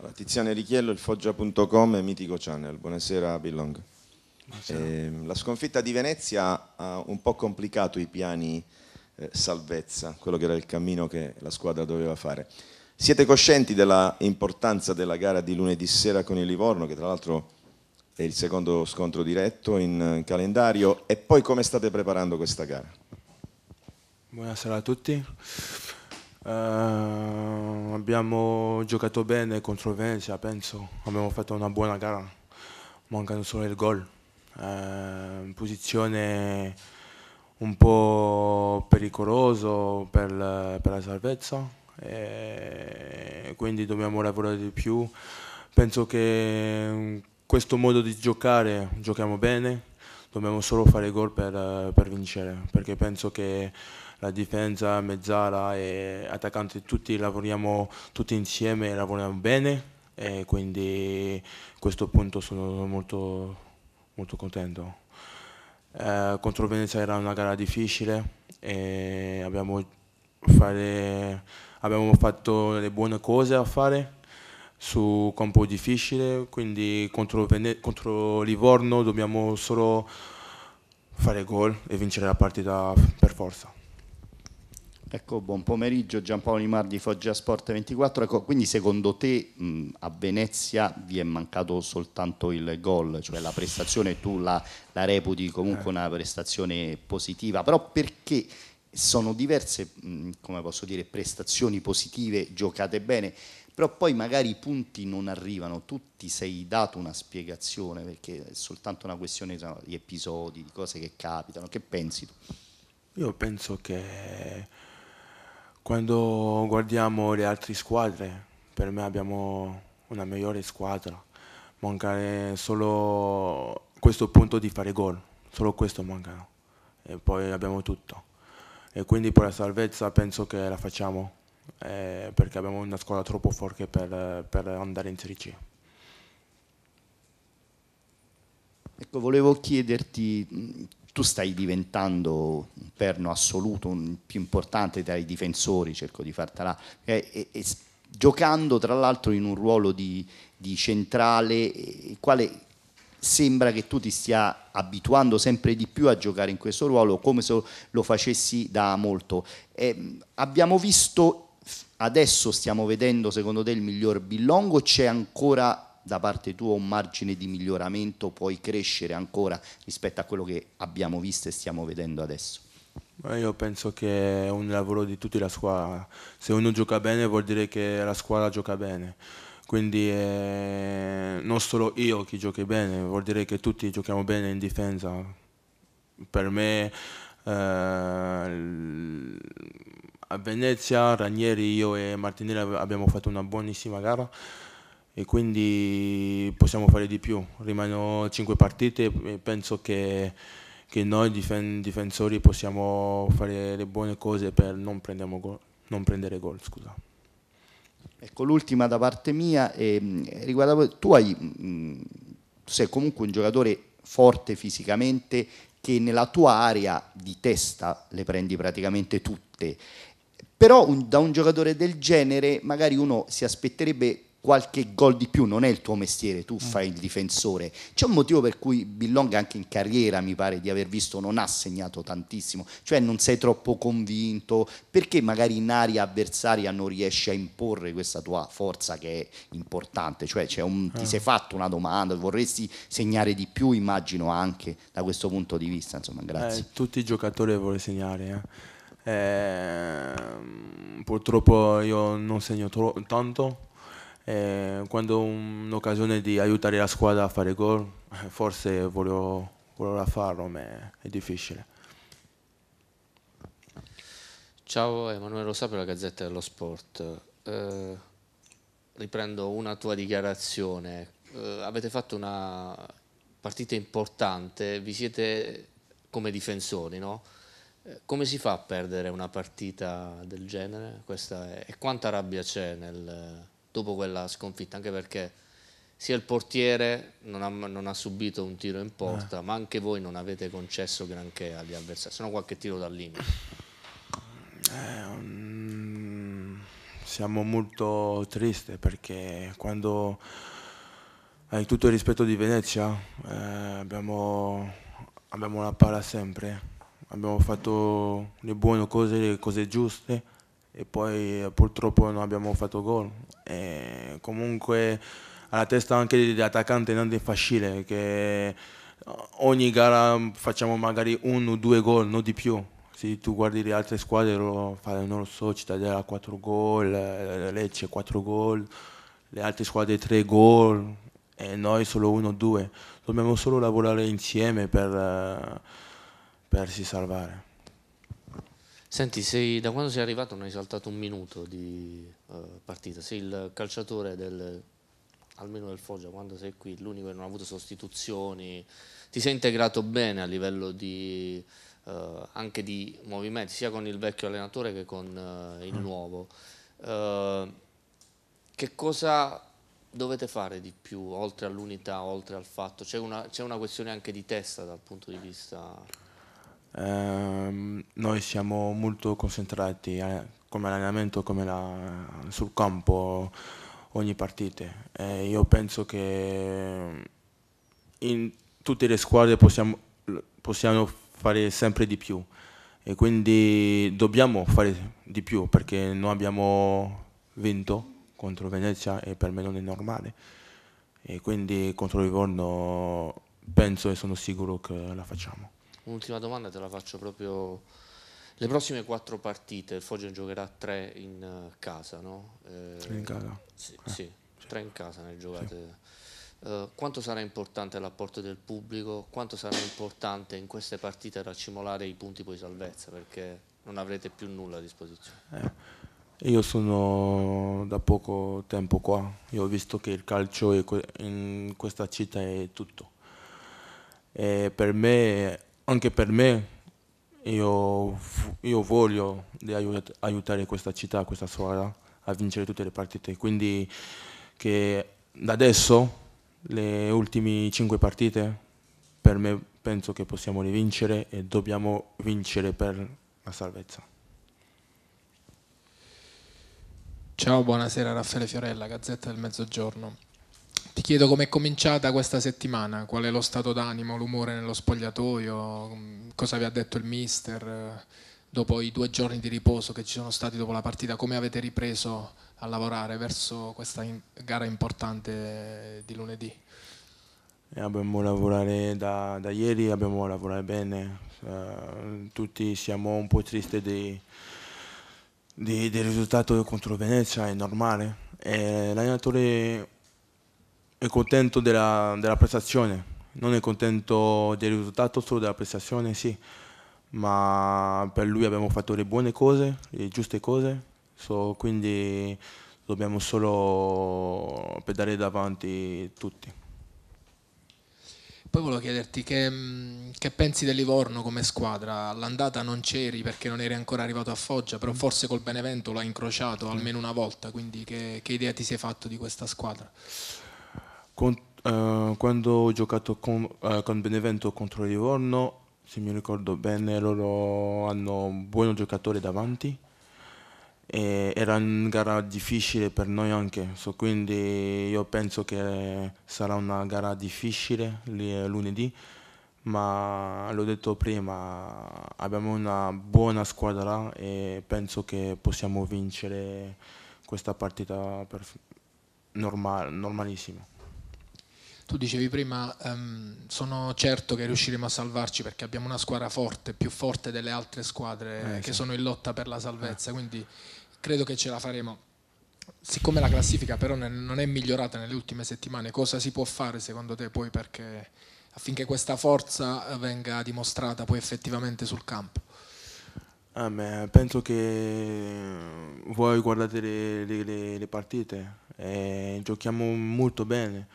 Allora, Tiziano Richello, il Foggia.com e Mitico Channel. Buonasera Billong. Buonasera. Eh, la sconfitta di Venezia ha un po' complicato i piani eh, salvezza, quello che era il cammino che la squadra doveva fare. Siete coscienti della importanza della gara di lunedì sera con il Livorno, che tra l'altro è il secondo scontro diretto in eh, calendario, e poi come state preparando questa gara? Buonasera a tutti. Uh, abbiamo giocato bene contro Venezia, penso. Abbiamo fatto una buona gara. Mancano solo il gol. Uh, posizione un po' pericolosa per, per, la salvezza. E eh, quindi dobbiamo lavorare di più. Penso che questo modo di giocare giochiamo bene. Dobbiamo solo fare gol per, per vincere, perché penso che la difesa, mezzala e attaccanti, tutti lavoriamo tutti insieme e lavoriamo bene e quindi a questo punto sono molto, molto contento. Eh, contro Venezia era una gara difficile e abbiamo, fare, abbiamo fatto le buone cose a fare su campo difficile, quindi contro, Vene contro Livorno dobbiamo solo fare gol e vincere la partita per forza. Ecco, buon pomeriggio, Giampaolo Nimar di Foggia Sport 24. Ecco, quindi secondo te mh, a Venezia vi è mancato soltanto il gol, cioè la prestazione, tu la, la reputi comunque eh. una prestazione positiva, però perché sono diverse, mh, come posso dire, prestazioni positive, giocate bene, però poi magari i punti non arrivano, tu ti sei dato una spiegazione perché è soltanto una questione no, di episodi, di cose che capitano, che pensi tu? Io penso che quando guardiamo le altre squadre, per me abbiamo una migliore squadra. Manca eh, solo questo punto di fare gol, solo questo manca. E poi abbiamo tutto. E quindi per la salvezza penso che la facciamo, eh, perché abbiamo una squadra troppo forte per, per andare in Serie C. Ecco, volevo chiederti, tu stai diventando perno assoluto, un, più importante tra i difensori, cerco di fartela, eh, e, e, giocando tra l'altro in un ruolo di, di centrale, il eh, quale sembra che tu ti stia abituando sempre di più a giocare in questo ruolo come se lo facessi da molto. Eh, abbiamo visto, adesso stiamo vedendo secondo te il miglior Billongo, c'è ancora da parte tua un margine di miglioramento, puoi crescere ancora rispetto a quello che abbiamo visto e stiamo vedendo adesso? Io penso che è un lavoro di tutta la squadra. Se uno gioca bene vuol dire che la squadra gioca bene. Quindi eh, non solo io che giochi bene, vuol dire che tutti giochiamo bene in difesa. Per me eh, a Venezia Ranieri, io e Martinelli abbiamo fatto una buonissima gara e quindi possiamo fare di più. Rimano 5 partite e penso che che noi difen- difensori possiamo fare le buone cose per non, go- non prendere gol. Scusa. Ecco, l'ultima da parte mia, eh, tu hai, mh, mm, mm, sei comunque un giocatore forte fisicamente che nella tua area di testa le prendi praticamente tutte però un, da un giocatore del genere magari uno si aspetterebbe qualche gol di più, non è il tuo mestiere, tu fai il difensore. C'è un motivo per cui Billonga anche in carriera, mi pare di aver visto, non ha segnato tantissimo, cioè non sei troppo convinto, perché magari in aria avversaria non riesci a imporre questa tua forza che è importante, cioè un, ti sei ah. fatto una domanda, vorresti segnare di più, immagino anche da questo punto di vista, insomma, grazie. Eh, tutti i giocatori vogliono segnare. Eh. Eh, purtroppo io non segno to- tanto eh, quando un'occasione di aiutare la squadra a fare gol, eh, forse volevo, volevo farlo, ma è difficile. Ciao Emanuele Rosa per la Gazzetta dello Sport. Eh, riprendo una tua dichiarazione. Eh, avete fatto una partita importante, vi siete come difensori, no? Eh, come si fa a perdere una partita del genere? È... e quanta rabbia c'è nel, dopo quella sconfitta, anche perché sia il portiere non ha, non ha subito un tiro in porta, eh. ma anche voi non avete concesso granché agli avversari, se no qualche tiro dal limite. Eh, um, siamo molto tristi perché quando hai tutto il rispetto di Venezia eh, abbiamo, abbiamo la palla sempre, abbiamo fatto le buone cose, le cose giuste e poi eh, purtroppo non abbiamo fatto gol. E comunque alla testa anche dell'attaccante non è facile, che eh, ogni gara facciamo magari uno o due gol, non di più. Se tu guardi le altre squadre, non lo so, Cittadella 4 gol, eh, Lecce 4 gol, le altre squadre 3 gol e noi solo 1 o 2. Dobbiamo solo lavorare insieme per, per si salvare. Senti, sei, da quando sei arrivato non hai saltato un minuto di uh, partita, sei il calciatore del, almeno del Foggia, quando sei qui, l'unico che non ha avuto sostituzioni, ti sei integrato bene a livello di, uh, anche di movimenti, sia con il vecchio allenatore che con uh, il mm. nuovo. che cosa dovete fare di più, oltre all'unità, oltre al fatto? C'è una, una questione anche di testa dal punto di vista Ehm, noi siamo molto concentrati eh, come allenamento, come la, sul campo, ogni partita. Eh, io penso che in tutte le squadre possiamo, possiamo fare sempre di più e quindi dobbiamo fare di più perché noi abbiamo vinto contro Venezia e per me non è normale e quindi contro Livorno penso e sono sicuro che la facciamo un'ultima domanda te la faccio proprio. Le prossime quattro partite, il Foggia giocherà tre in eh, casa, no? Eh, in casa. Sì, eh, sì, tre in casa ne giocate. Sì. Uh, quanto sarà importante l'apporto del pubblico? Quanto sarà importante in queste partite raccimolare i punti poi salvezza? Perché non avrete più nulla a disposizione. Eh, io sono da poco tempo qua, io ho visto che il calcio in questa città è tutto. E per me anche per me io, io voglio aiut- aiutare questa città, questa squadra a vincere tutte le partite, quindi che da adesso le ultime cinque partite per me penso che possiamo rivincere e dobbiamo vincere per la salvezza. Ciao, buonasera Raffaele Fiorella, Gazzetta del Mezzogiorno. Ti chiedo com'è cominciata questa settimana, qual è lo stato d'animo, l'umore nello spogliatoio, mm, cosa vi ha detto il mister eh, dopo i due giorni di riposo che ci sono stati dopo la partita, come avete ripreso a lavorare verso questa gara importante di lunedì? E eh, abbiamo lavorato da, da, ieri, abbiamo lavorato bene, uh, tutti siamo un po' tristi di, di, del risultato contro Venezia, è normale. E l'allenatore è contento della, della, prestazione, non è contento del risultato, solo della prestazione, sì, ma per lui abbiamo fatto le buone cose, le giuste cose, so, quindi dobbiamo solo pedare davanti tutti. Poi volevo chiederti che, mm, che, pensi del Livorno come squadra. All'andata non c'eri perché non eri ancora arrivato a Foggia, però mm. forse col Benevento l'hai incrociato mm. almeno una volta, quindi che, che idea ti sei fatto di questa squadra? Con, uh, quando ho giocato con, uh, con Benevento contro Livorno, se mi ricordo bene, loro hanno un buon giocatore davanti. E era una gara difficile per noi anche, so, quindi io penso che sarà una gara difficile lunedì, ma l'ho detto prima, abbiamo una buona squadra e penso che possiamo vincere questa partita normal normalissima. Tu dicevi prima, um, sono certo che riusciremo a salvarci perché abbiamo una squadra forte, più forte delle altre squadre eh, che sì. sono in lotta per la salvezza, eh. quindi credo che ce la faremo. Siccome la classifica però non è migliorata nelle ultime settimane, cosa si può fare secondo te poi perché, affinché questa forza venga dimostrata poi effettivamente sul campo? Ah, penso che voi guardate le, le, le partite e giochiamo molto bene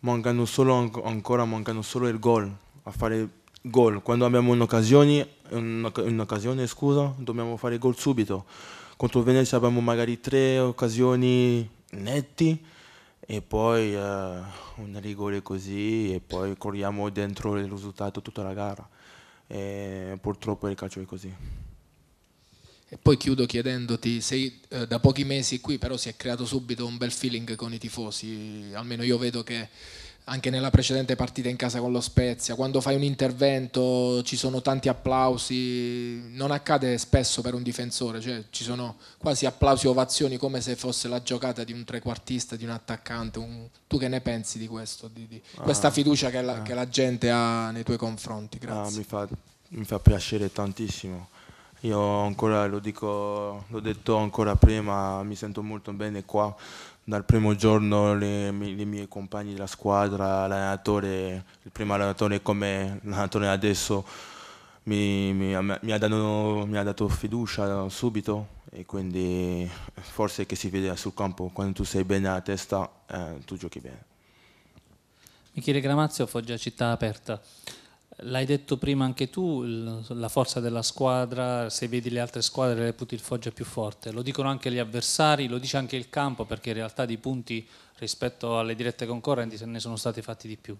mancano solo, ancora mancano solo il gol, a fare gol. Quando abbiamo un'occasione, un'occasione scusa, dobbiamo fare gol subito. Contro Venezia abbiamo magari tre occasioni netti e poi uh, un rigore così e poi corriamo dentro il risultato tutta la gara. E purtroppo il calcio è così. E poi chiudo chiedendoti, sei eh, da pochi mesi qui, però si è creato subito un bel feeling con i tifosi, almeno io vedo che anche nella precedente partita in casa con lo Spezia, quando fai un intervento ci sono tanti applausi, non accade spesso per un difensore, cioè ci sono quasi applausi ovazioni come se fosse la giocata di un trequartista, di un attaccante, un... tu che ne pensi di questo, di, di ah, questa fiducia che la, ah. che la, gente ha nei tuoi confronti? Ah, Grazie. Ah, mi, fa, mi fa piacere tantissimo io ancora lo dico, l'ho detto ancora prima, mi sento molto bene qua. Dal primo giorno i miei compagni della squadra, l'allenatore, il primo allenatore come l'allenatore adesso, mi, mi, mi, ha dato, mi, ha dato, fiducia subito e quindi forse che si vede sul campo, quando tu sei bene alla testa eh, tu giochi bene. Michele Gramazio, Foggia Città Aperta. L'hai detto prima anche tu, la forza della squadra, se vedi le altre squadre reputi il Foggia più forte, lo dicono anche gli avversari, lo dice anche il campo perché in realtà di punti rispetto alle dirette concorrenti se ne sono stati fatti di più.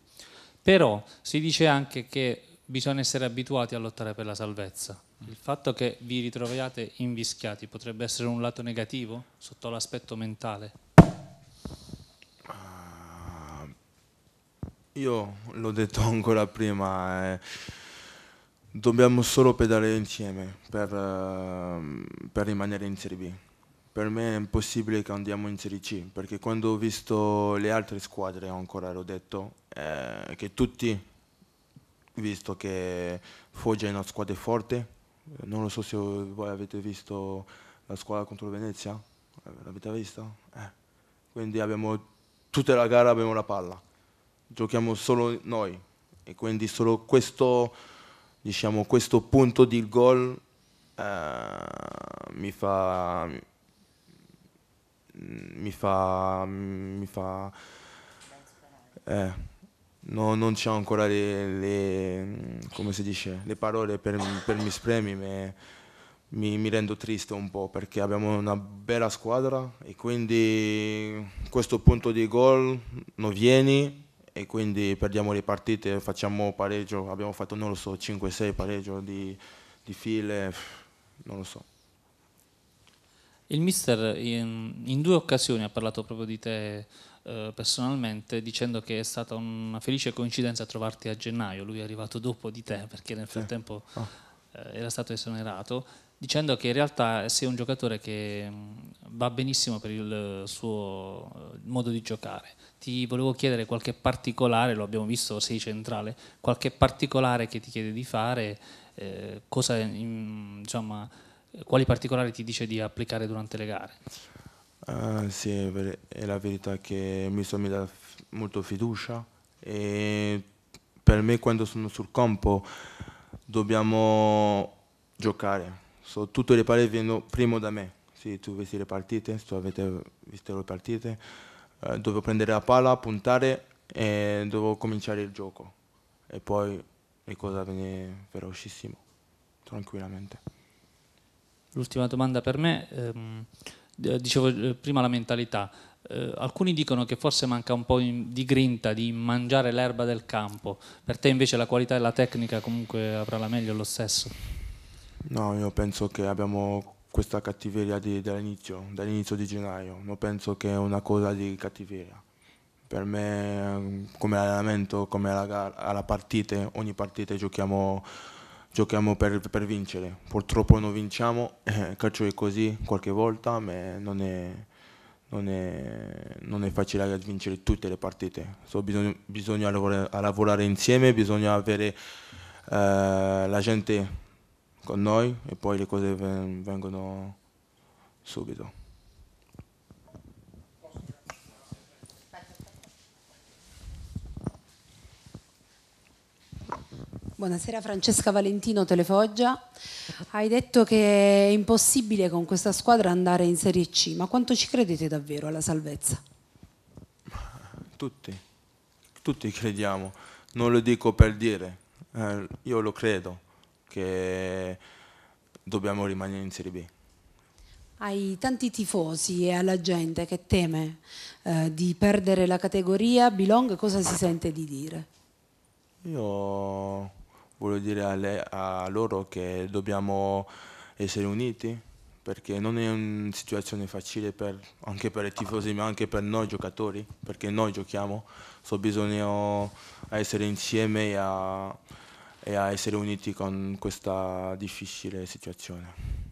Però si dice anche che bisogna essere abituati a lottare per la salvezza. Il fatto che vi ritroviate invischiati potrebbe essere un lato negativo sotto l'aspetto mentale? Io l'ho detto ancora prima, eh, dobbiamo solo pedalare insieme per, eh, per, rimanere in Serie B. Per me è impossibile che andiamo in Serie C, perché quando ho visto le altre squadre, ancora l'ho detto, eh, che tutti, visto che Foggia è una squadra forte, non lo so se voi avete visto la squadra contro Venezia, l'avete vista? Eh, quindi abbiamo tutta la gara abbiamo la palla giochiamo solo noi e quindi solo questo, diciamo, questo punto di gol eh, mi fa... Mi fa, mi fa eh, no, non c'è ancora le, le, come si dice, le parole per, per gli spremi, ma mi, mi, rendo triste un po' perché abbiamo una bella squadra e quindi questo punto di gol non viene e quindi perdiamo le partite, facciamo pareggio, abbiamo fatto non lo so, 5-6 pareggio di, di file, non lo so. Il mister in, in, due occasioni ha parlato proprio di te eh, personalmente dicendo che è stata una felice coincidenza trovarti a gennaio, lui è arrivato dopo di te perché nel frattempo sì. oh. Ah. Eh, era stato esonerato, dicendo che in realtà sei un giocatore che mm, va benissimo per il suo eh, modo di giocare ti volevo chiedere qualche particolare, lo abbiamo visto, sei centrale, qualche particolare che ti chiede di fare, eh, cosa, in, insomma, quali particolari ti dice di applicare durante le gare? Uh, sì, è la verità che mi sono mi dà molto fiducia e per me quando sono sul campo dobbiamo giocare. So, tutte le parole vengono prima da me. Se sì, tu vedi le partite, se tu avete visto le partite, eh, dovevo prendere la palla, puntare e dovevo cominciare il gioco. E poi le cose avvenivano velocissimo, tranquillamente. L'ultima domanda per me, ehm, dicevo eh, prima la mentalità. Eh, alcuni dicono che forse manca un po' di grinta, di mangiare l'erba del campo. Per te invece la qualità e la tecnica comunque avrà la meglio lo stesso? No, io penso che abbiamo questa cattiveria di, dall'inizio, dall'inizio di gennaio, non penso che è una cosa di cattiveria. Per me come allenamento, come alla, alla partita, ogni partita giochiamo, giochiamo per, per, vincere. Purtroppo non vinciamo, eh, il calcio è così qualche volta, ma non è, non è, non è facile vincere tutte le partite. So, bisogna, bisogna lavorare, lavorare, insieme, bisogna avere eh, la gente con noi e poi le cose vengono subito. Buonasera Francesca Valentino, Telefoggia. Hai detto che è impossibile con questa squadra andare in Serie C, ma quanto ci credete davvero alla salvezza? Tutti, tutti crediamo, non lo dico per dire, eh, io lo credo che dobbiamo rimanere in Serie B. Ai tanti tifosi e alla gente che teme eh, di perdere la categoria Bilong cosa si sente di dire? Io voglio dire a, lei, a loro che dobbiamo essere uniti perché non è una situazione facile per, anche per i tifosi ma anche per noi giocatori perché noi giochiamo, so bisogna essere insieme e a e a essere uniti con questa difficile situazione.